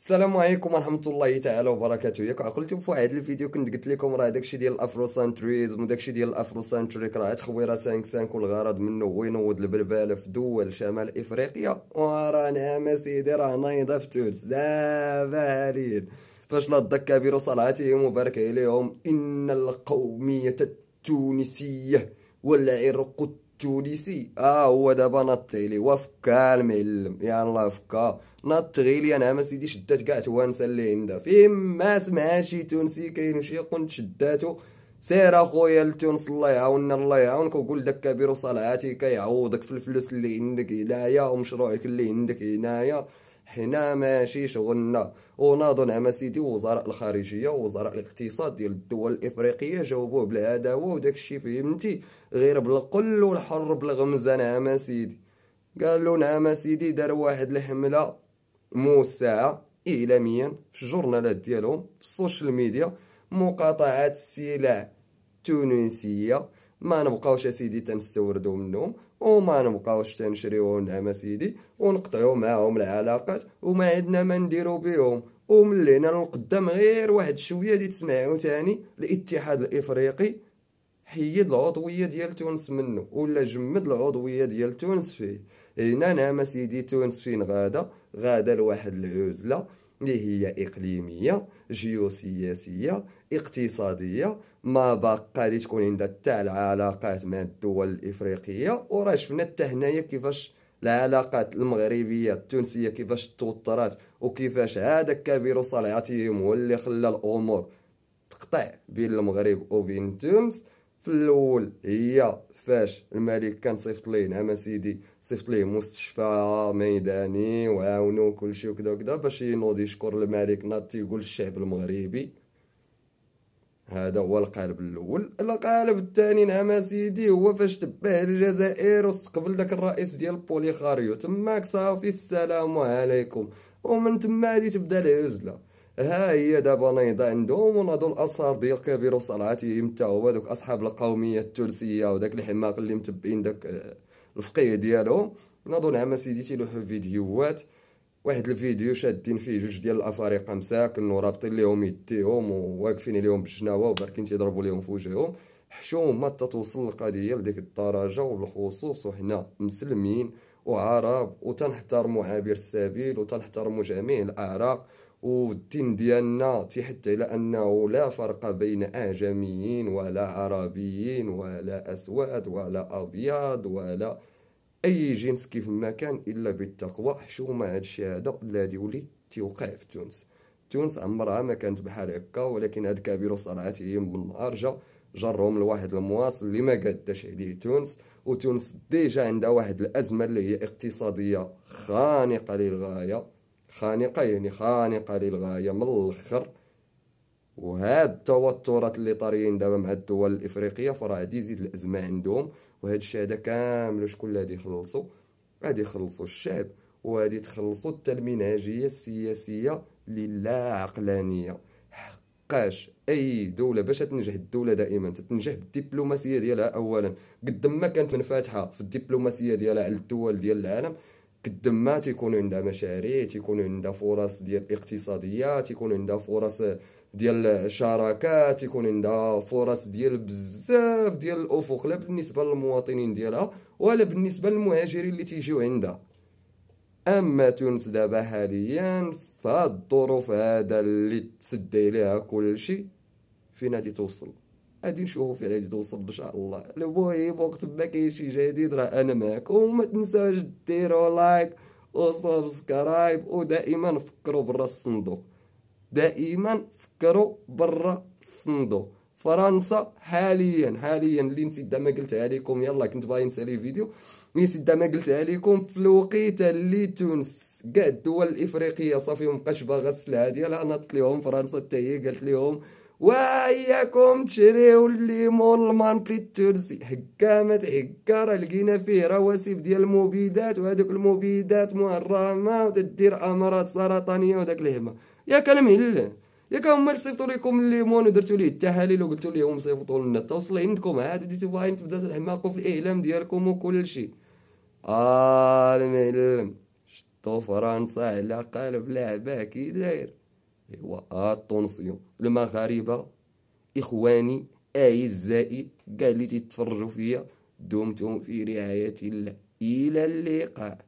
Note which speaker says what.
Speaker 1: السلام عليكم ورحمه الله تعالى وبركاته ياك عقلتي في واحد الفيديو كنت قلت لكم راه داكشي ديال الافرو سنتريزم وداكشي ديال الافرو سانتريك راه تخويره 5 5 والغرض منه هو ينوض البلباله في دول شمال افريقيا ورانا سيدي راه نايضه في تونس دابارين فاش لا كبير صلاتهم وبارك عليهم ان القوميه التونسيه والعرق التونسي اه هو دابا لي وفكا المعلم يلا فكا نط لي انا ما سيدي شدات كاع توانسه اللي عندها فين ما سمع شي تونسي كاين شي قنت شداتو سير اخويا لتونس الله يعاوننا الله يعاونك وقول داك كبير وصلعاتي كيعوضك في الفلوس اللي عندك هنايا ومشروعك اللي عندك هنايا حنا ماشي شغلنا نعم سيدي وزراء الخارجيه ووزراء الاقتصاد ديال الدول الافريقيه جاوبوه بالعداوه وداك الشيء فهمتي غير بالقل والحر بالغمزه نعم سيدي قال له نعم سيدي دار واحد الحمله موسعه اعلاميا في الجورنالات ديالهم في السوشيال ميديا مقاطعه السلع التونسيه ما نبقاوش اسيدي تنستوردو منهم وما نبقاوش تنشريو نعم اسيدي ونقطعو معاهم العلاقات وما عندنا ما نديرو بهم ومن لهنا للقدام غير واحد شويه اللي تسمعو تاني الاتحاد الافريقي حيد العضويه ديال تونس منه ولا جمد العضويه ديال تونس فيه هنا نعم سيدي تونس فين غادا غادا لواحد العزله اللي هي اقليميه جيوسياسيه اقتصاديه ما باقا لي تكون عندها حتى العلاقات مع الدول الافريقيه وراه شفنا حتى هنايا كيفاش العلاقات المغربيه التونسيه كيفاش توترات وكيفاش هذا كبير صلعتهم هو اللي خلى الامور تقطع بين المغرب وبين تونس في الاول هي فاش الملك كان صيفط ليه نعم سيدي صيفط ليه مستشفى ميداني وعاونو كلشي وكذا وكذا باش ينوض يشكر الملك ناض تيقول الشعب المغربي هذا هو القالب الاول القالب الثاني نعم اسيدي هو فاش تبع الجزائر واستقبل داك الرئيس ديال بوليخاريو تماك صافي السلام عليكم ومن تما غادي تبدا العزله ها هي دابا نايضه عندهم وناضو الاثار ديال كبير العتيم حتى هو دوك اصحاب القوميه التونسيه وداك الحماق اللي متبعين داك آه، الفقيه ديالهم ناضو نعم اسيدي تيلوحوا فيديوهات واحد الفيديو شادين فيه جوج ديال الافارقه مساكن ورابطين ليهم يديهم وواقفين ليهم بالشناوه وباركين تيضربوا ليهم في وجههم حشوم ما تتوصل القضيه لديك الدرجه وبالخصوص وحنا مسلمين وعرب وتنحترموا عابر السبيل وتنحترموا جميع الاعراق والدين ديالنا تيحد على انه لا فرق بين اعجميين ولا عربيين ولا اسود ولا ابيض ولا اي جنس كيف ما كان الا بالتقوى حشومه هادشي هذا اللي ولي يولي تيوقع في تونس تونس عمرها ما كانت بحال هكا ولكن هاد كابيروس من نهار جا جرهم لواحد المواصل اللي ما قاداش عليه تونس وتونس ديجا عندها واحد الازمه اللي هي اقتصاديه خانقه للغايه خانقه يعني خانقه للغايه من الاخر وهاد التوترات اللي طاريين دابا مع الدول الافريقيه فراه غادي يزيد الازمه عندهم وهاد الشيء هذا كامل شكون اللي غادي يخلصو غادي يخلصو الشعب وغادي تخلصو حتى المنهجيه السياسيه للا لا عقلانيه حقاش اي دوله باش تنجح الدوله دائما تنجح بالدبلوماسيه ديالها اولا قد ما كانت منفتحه في الدبلوماسيه ديالها على الدول ديال العالم قد ما تيكون عندها مشاريع تيكون عندها فرص ديال اقتصاديه تيكون عندها فرص ديال الشراكات يكون عندها فرص ديال بزاف ديال الافق لا بالنسبه للمواطنين ديالها ولا بالنسبه للمهاجرين اللي تيجيو عندها اما تونس دابا حاليا فهاد الظروف هذا اللي تسدى ليها كلشي فين غادي توصل غادي نشوفو فين غادي توصل ان شاء الله المهم وقت ما كاين شي جديد راه انا معكم وما تنساوش ديروا لايك وسبسكرايب ودائما فكروا برا الصندوق دائما فكروا برا الصندوق فرنسا حاليا حاليا اللي نسيت ما قلتها لكم يلا كنت باغي نسالي فيديو اللي نسيت ما قلتها لكم في الوقيته اللي تونس كاع الدول الافريقيه صافي مابقاش باغا السلعه ديالها نطت لهم فرنسا حتى هي قالت لهم
Speaker 2: واياكم
Speaker 1: تشريو الليمون المانبلي التونسي هكا ما تهكا راه لقينا فيه رواسب ديال المبيدات وهذوك المبيدات مهرمه وتدير امراض سرطانيه وداك الهمه ياك المهل ياك هما مال صيفطوا لكم الليمون ودرتوا ليه التحاليل وقلتوا لهم صيفطوا لنا توصل عندكم عاد بديتوا باين تبدا تحماقوا في الاعلام ديالكم وكل شيء اه المهل شتو فرنسا على قلب لعبه كي داير والتونسيون المغاربه اخواني اعزائي قال لي تتفرجوا فيا دمتم في رعايه الله الى اللقاء